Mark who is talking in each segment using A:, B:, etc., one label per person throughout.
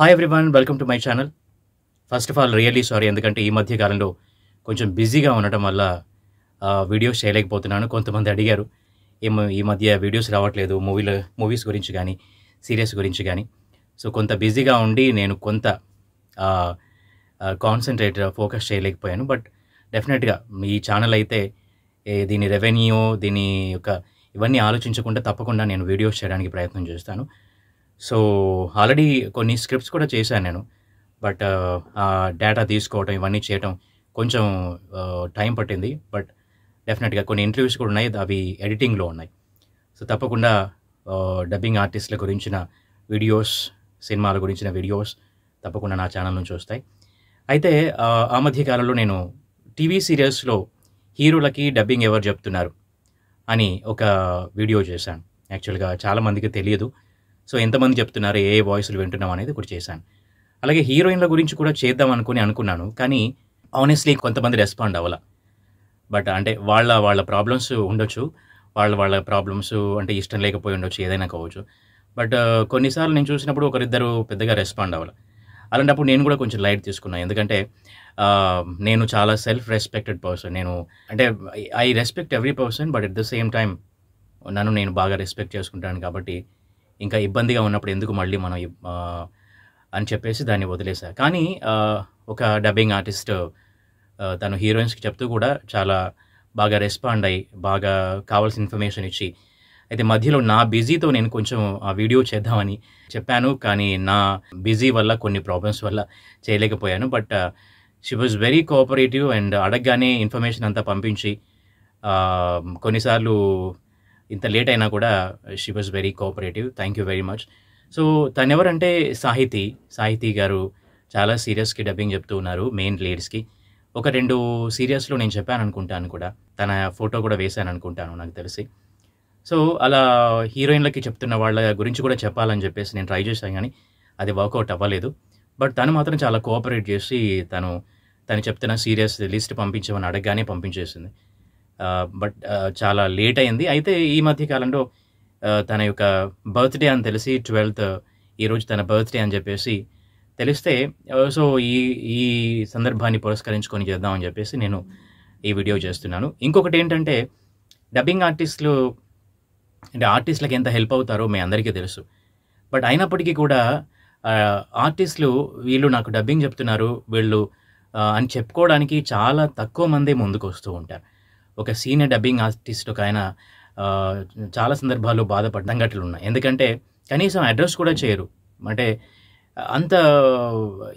A: Hi everyone welcome to my channel first of all really sorry ఎందుకంటే ఈ మధ్య కాలంలో కొంచెం బిజీగా ఉండటం వల్ల వీడియోస్ చేయలేకపోతున్నాను కొంతమంది అడిగారు ఈ మధ్య వీడియోస్ రావట్లేదు మూవీల మూవీస్ గురించి కానీ సీరియల్స్ గురించి కానీ సో కొంత బిజీగా ఉండి నేను కొంత కాన్సన్ట్రేట్ ఫోకస్ చేయలేకపోయాను బట్ డెఫినెట్గా ఈ ఛానల్ అయితే దీని రెవెన్యూ దీని యొక్క ఇవన్నీ ఆలోచించకుండా తప్పకుండా నేను వీడియోస్ చేయడానికి ప్రయత్నం చేస్తాను సో ఆల్రెడీ కొన్ని స్క్రిప్ట్స్ కూడా చేశాను నేను బట్ డేటా uh, తీసుకోవటం ఇవన్నీ చేయటం కొంచెం టైం uh, పట్టింది బట్ డెఫినెట్గా కొన్ని ఇంటర్వ్యూస్ కూడా ఉన్నాయి అవి ఎడిటింగ్లో ఉన్నాయి సో తప్పకుండా డబ్బింగ్ uh, ఆర్టిస్టుల గురించిన వీడియోస్ సినిమాల గురించిన వీడియోస్ తప్పకుండా నా ఛానల్ నుంచి వస్తాయి అయితే ఆ మధ్య కాలంలో నేను టీవీ సీరియల్స్లో హీరోలకి డబ్బింగ్ ఎవరు చెప్తున్నారు అని ఒక వీడియో చేశాను యాక్చువల్గా చాలామందికి తెలియదు సో ఎంతమంది చెప్తున్నారు ఏ వాయిస్లు వింటున్నాం అనేది ఇప్పుడు చేశాను అలాగే హీరోయిన్ల గురించి కూడా చేద్దాం అనుకుని అనుకున్నాను కానీ ఆనెస్ట్లీ కొంతమంది రెస్పాండ్ అవ్వాల బట్ అంటే వాళ్ళ వాళ్ళ ప్రాబ్లమ్స్ ఉండొచ్చు వాళ్ళ వాళ్ళ ప్రాబ్లమ్స్ అంటే ఇష్టం లేకపోయి ఉండొచ్చు ఏదైనా కావచ్చు బట్ uh, కొన్నిసార్లు నేను చూసినప్పుడు ఒకరిద్దరు పెద్దగా రెస్పాండ్ అవ్వాలి అలాంటప్పుడు నేను కూడా కొంచెం లైట్ తీసుకున్నాను ఎందుకంటే uh, నేను చాలా సెల్ఫ్ రెస్పెక్టెడ్ పర్సన్ నేను అంటే I respect every person but at the same time నన్ను నేను బాగా రెస్పెక్ట్ చేసుకుంటాను కాబట్టి ఇంకా ఇబ్బందిగా ఉన్నప్పుడు ఎందుకు మళ్ళీ మనం అని చెప్పేసి దాన్ని వదిలేసా కానీ ఒక డబ్బింగ్ ఆర్టిస్ట్ తను హీరోయిన్స్కి చెప్తూ కూడా చాలా బాగా రెస్పాండ్ అయ్యి బాగా కావాల్సిన ఇన్ఫర్మేషన్ ఇచ్చి అయితే మధ్యలో నా బిజీతో నేను కొంచెం ఆ వీడియో చేద్దామని చెప్పాను కానీ నా బిజీ వల్ల కొన్ని ప్రాబ్లమ్స్ వల్ల చేయలేకపోయాను but she was very cooperative అండ్ అడగగానే ఇన్ఫర్మేషన్ అంతా పంపించి కొన్నిసార్లు ఇంత లేట్ అయినా కూడా she was very cooperative thank you very much so తను ఎవరంటే సాహితీ సాహితీ గారు చాలా సీరియస్కి డబ్బింగ్ చెప్తూ ఉన్నారు మెయిన్ లీడ్స్కి ఒక రెండు సీరియస్లో నేను చెప్పాను అనుకుంటాను కూడా తన ఫోటో కూడా వేశాను అనుకుంటాను నాకు తెలిసి సో అలా హీరోయిన్లకి చెప్తున్న వాళ్ళ గురించి కూడా చెప్పాలని చెప్పేసి నేను ట్రై చేశాను కానీ అది వర్కౌట్ అవ్వలేదు బట్ తను మాత్రం చాలా కోఆపరేట్ చేసి తను తను చెప్తున్న సీరియస్ లిస్ట్ పంపించమని అడగగానే పంపించేసింది బట్ చాలా లేట్ అయింది అయితే ఈ మధ్య కాలంలో తన యొక్క బర్త్డే అని తెలిసి ట్వెల్త్ ఈరోజు తన బర్త్డే అని చెప్పేసి తెలిస్తే సో ఈ ఈ సందర్భాన్ని పురస్కరించుకొని చేద్దామని చెప్పేసి నేను ఈ వీడియో చేస్తున్నాను ఇంకొకటి ఏంటంటే డబ్బింగ్ ఆర్టిస్టులు అంటే ఆర్టిస్టులకు ఎంత హెల్ప్ అవుతారో మీ అందరికీ తెలుసు బట్ అయినప్పటికీ కూడా ఆర్టిస్టులు వీళ్ళు నాకు డబ్బింగ్ చెప్తున్నారు వీళ్ళు అని చెప్పుకోవడానికి చాలా తక్కువ మందే ముందుకు వస్తూ ఉంటారు ఒక సీనియర్ డబ్బింగ్ ఆర్టిస్ట్ ఒక ఆయన చాలా సందర్భాల్లో బాధపడడం గట్లు ఉన్నాయి ఎందుకంటే కనీసం అడ్రస్ కూడా చేయరు అంటే అంత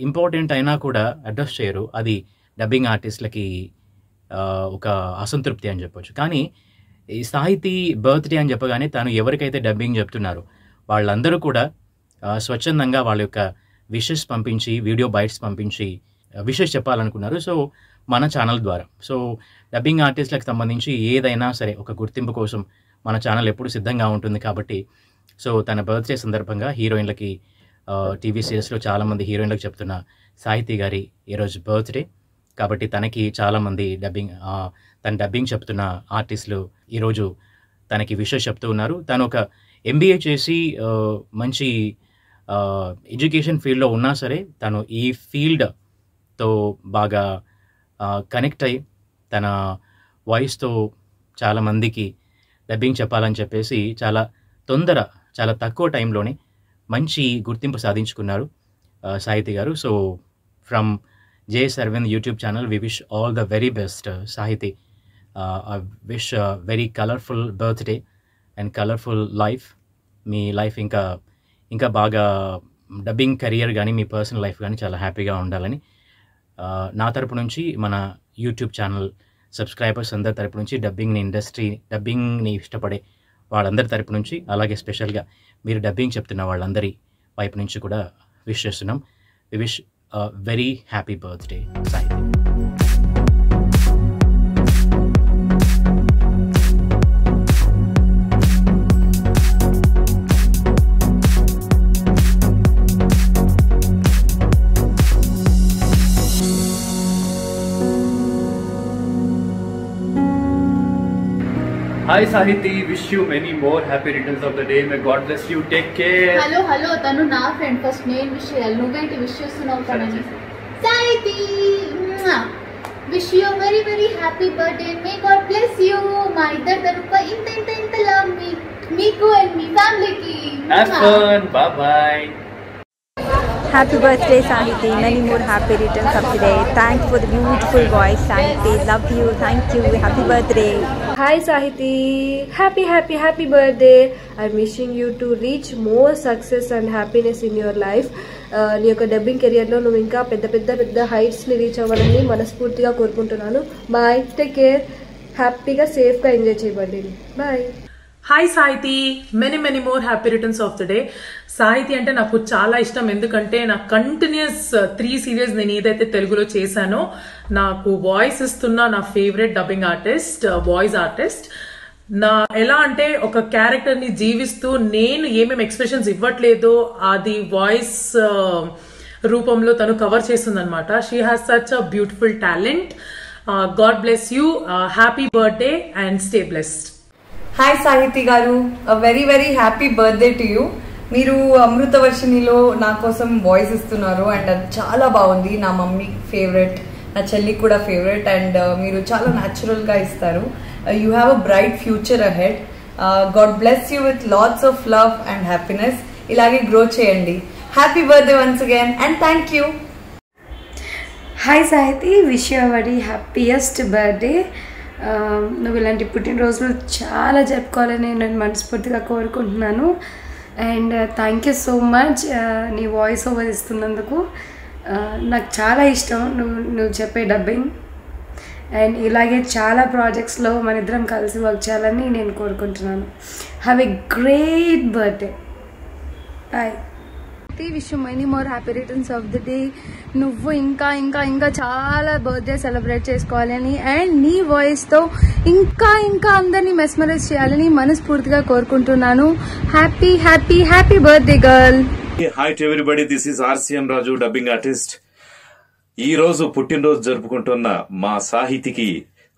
A: ఇంపార్టెంట్ అయినా కూడా అడ్రస్ చేయరు అది డబ్బింగ్ ఆర్టిస్ట్లకి ఒక అసంతృప్తి అని చెప్పొచ్చు కానీ ఈ సాహితీ బర్త్డే అని చెప్పగానే తను ఎవరికైతే డబ్బింగ్ చెప్తున్నారు వాళ్ళందరూ కూడా స్వచ్ఛందంగా వాళ్ళ యొక్క విషెస్ పంపించి వీడియో బైట్స్ పంపించి విషెస్ చెప్పాలనుకున్నారు సో మన ఛానల్ ద్వారా సో డబ్బింగ్ ఆర్టిస్ట్లకు సంబంధించి ఏదైనా సరే ఒక గుర్తింపు కోసం మన ఛానల్ ఎప్పుడు సిద్ధంగా ఉంటుంది కాబట్టి సో తన బర్త్డే సందర్భంగా హీరోయిన్లకి టీవీ సిరీస్లో చాలామంది హీరోయిన్లకు చెప్తున్న సాహితీ గారి ఈరోజు బర్త్డే కాబట్టి తనకి చాలామంది డబ్బింగ్ తన డబ్బింగ్ చెప్తున్న ఆర్టిస్టులు ఈరోజు తనకి విషెస్ చెప్తూ ఉన్నారు తను ఒక ఎంబీఏ చేసి మంచి ఎడ్యుకేషన్ ఫీల్డ్లో ఉన్నా సరే తను ఈ ఫీల్డ్ తో బాగా కనెక్ట్ అయ్యి తన వాయిస్తో చాలామందికి డబ్బింగ్ చెప్పాలని చెప్పేసి చాలా తొందర చాలా తక్కువ టైంలోనే మంచి గుర్తింపు సాధించుకున్నారు Sahiti garu so from J సర్వెన్ YouTube channel we wish all the very best Sahiti wish very colourful birthday and colourful life మీ లైఫ్ ఇంకా ఇంకా బాగా డబ్బింగ్ కెరియర్ కానీ మీ పర్సనల్ లైఫ్ కానీ చాలా హ్యాపీగా ఉండాలని నా తరపు నుంచి మన యూట్యూబ్ ఛానల్ సబ్స్క్రైబర్స్ అందరి తరపు నుంచి డబ్బింగ్ని ఇండస్ట్రీ డబ్బింగ్ని ఇష్టపడే వాళ్ళందరి తరపు నుంచి అలాగే స్పెషల్గా మీరు డబ్బింగ్ చెప్తున్న వాళ్ళందరి వైపు నుంచి కూడా విష్ చేస్తున్నాం wish very happy birthday Sai Hi Sahiti, wish you many more happy returns of the day. May God bless you. Take care. Hello, hello. Tanu na friend first name wish చేయాలి నువ్వేంటి wish చేస్తున్నావు తనని Sahiti wish you very very happy birthday may God bless you మా ఇద్దరు తరఫున ఇంత ఇంత ఇంత లవ్ మీకు అండ్ మీ ఫ్యామిలీకి have fun bye bye happy birthday Sahiti many more happy return సబ్సిడే thank for the beautiful voice Sahiti love you thank you happy birthday hi Sahiti happy happy happy birthday I missing you to reach more success and happiness in your life నీ యొక్క dubbing కెరియర్లో నువ్వు ఇంకా పెద్ద పెద్ద పెద్ద హైట్స్ని reach అవ్వాలని మనస్ఫూర్తిగా కోరుకుంటున్నాను బాయ్ టేక్ కేర్ హ్యాపీగా సేఫ్గా ఎంజాయ్ చేయబడింది bye hi Sahiti many many more happy returns of the day Sahiti అంటే నాకు చాలా ఇష్టం ఎందుకంటే నా కంటిన్యూస్ త్రీ సిరీస్ నేను ఏదైతే తెలుగులో చేశానో నాకు వాయిస్ ఇస్తున్న నా favourite dubbing artist voice artist నా ఎలా అంటే ఒక క్యారెక్టర్ని జీవిస్తూ నేను ఏమేమి ఎక్స్ప్రెషన్స్ ఇవ్వట్లేదో అది వాయిస్ uh, రూపంలో తను కవర్ చేస్తుందనమాట she has such a beautiful talent God bless you happy birthday and stay blessed hi Sahiti garu very very happy birthday to you మీరు అమృతవర్షిణిలో నా కోసం వాయిస్ ఇస్తున్నారు అండ్ అది చాలా బాగుంది నా మమ్మీ ఫేవరెట్ నా చెల్లి కూడా ఫేవరెట్ అండ్ uh, మీరు చాలా న్యాచురల్గా ఇస్తారు you have a bright future ahead God bless you with lots of love and happiness ఇలాగే గ్రో చేయండి happy birthday once again and thank you hi Sahiti wish you very happiest birthday నువ్వు ఇలాంటి పుట్టినరోజులు చాలా జరుపుకోవాలని నేను మనస్ఫూర్తిగా కోరుకుంటున్నాను and thank you so much నీ వాయిస్ ఓవర్ ఇస్తున్నందుకు uh, నాకు చాలా ఇష్టం నువ్వు నువ్వు చెప్పే డబ్బింగ్ అండ్ ఇలాగే చాలా ప్రాజెక్ట్స్లో మన ఇద్దరం కలిసి వర్క్ చేయాలని నేను కోరుకుంటున్నాను have a great birthday boy ప్రతి విషయం many more happy returns of the day నువ్వు ఇంకా ఇంకా ఇంకా చాలా బర్త్డే సెలబ్రేట్ చేసుకోవాలని అండ్ నీ వాయిస్తో ఇంకా ఇంకా అందరినీ మెస్మరైజ్ చేయాలని మనస్ఫూర్తిగా కోరుకుంటున్నాను happy happy happy birthday girl hi to everybody this is RCM Raju dubbing artist ఈ రోజు పుట్టినరోజు జరుపుకుంటున్న మా సాహితికి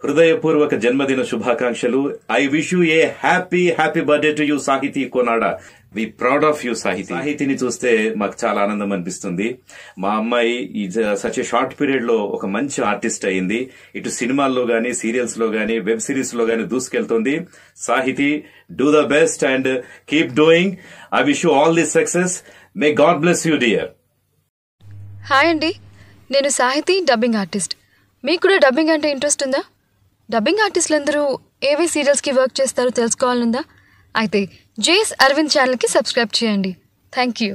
A: హృదయపూర్వక జన్మదిన శుభాకాంక్షలు I wish you a happy happy birthday to you Sahiti కొనాడా we proud of you Sahiti సాహితీని చూస్తే మాకు చాలా ఆనందం అనిపిస్తుంది మా అమ్మాయి ఈ సచ్ షార్ట్ పీరియడ్ లో ఒక మంచి ఆర్టిస్ట్ అయింది ఇటు సినిమాల్లో గానీ సీరియల్స్ లో గానీ వెబ్ సిరీస్ లో గానీ దూసుకెళ్తుంది Sahiti do the best and keep doing I wish you all this success may God bless you dear hi అండి నేను సాహితీ డబ్బింగ్ ఆర్టిస్ట్ మీకు కూడా డబ్బింగ్ అంటే ఇంట్రెస్ట్ ఉందా డబ్బింగ్ ఆర్టిస్టులందరూ ఏవే సీరియల్స్కి వర్క్ చేస్తారో తెలుసుకోవాలనుందా అయితే జేఎస్ అరవింద్ ఛానల్కి సబ్స్క్రైబ్ చేయండి థ్యాంక్ యూ